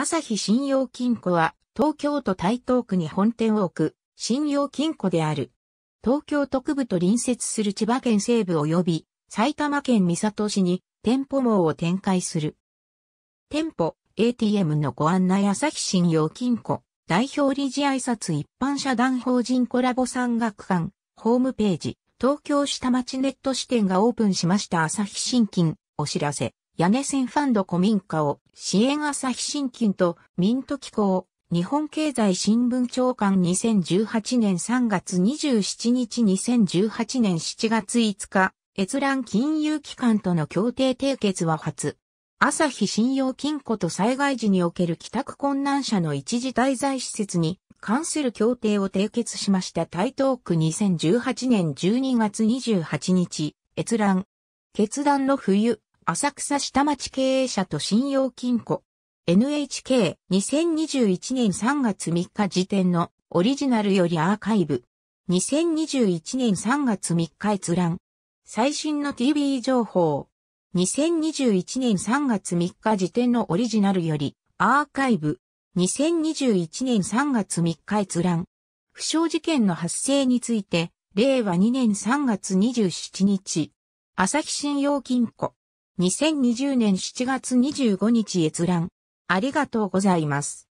朝日信用金庫は東京都台東区に本店を置く信用金庫である。東京特部と隣接する千葉県西部及び埼玉県三郷市に店舗網を展開する。店舗 ATM のご案内朝日信用金庫代表理事挨拶一般社団法人コラボ山岳館ホームページ東京下町ネット支店がオープンしました朝日新金お知らせ屋根線ファンド古民家を、支援朝日新金と、民都機構、日本経済新聞長官2018年3月27日2018年7月5日、閲覧金融機関との協定締結は初。朝日信用金庫と災害時における帰宅困難者の一時滞在施設に関する協定を締結しました台東区2018年12月28日、閲覧。決断の冬、浅草下町経営者と信用金庫。NHK2021 年3月3日時点のオリジナルよりアーカイブ。2021年3月3日閲覧。最新の TV 情報。2021年3月3日時点のオリジナルよりアーカイブ。2021年3月3日閲覧。不祥事件の発生について、令和2年3月27日。朝日信用金庫。2020年7月25日閲覧。ありがとうございます。